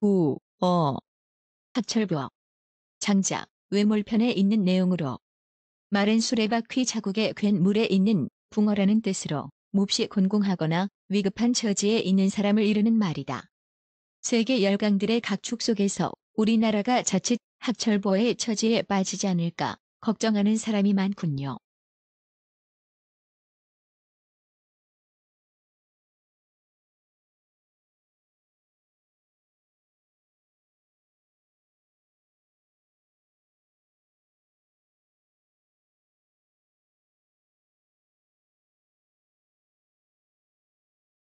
학철부어 학철부어 장자 외몰편에 있는 내용으로 마른 수레바퀴 자국의 괜 물에 있는 붕어라는 뜻으로 몹시 곤궁하거나 위급한 처지에 있는 사람을 이르는 말이다. 세계 열강들의 각축 속에서 우리나라가 자칫 학철보의 처지에 빠지지 않을까 걱정하는 사람이 많군요.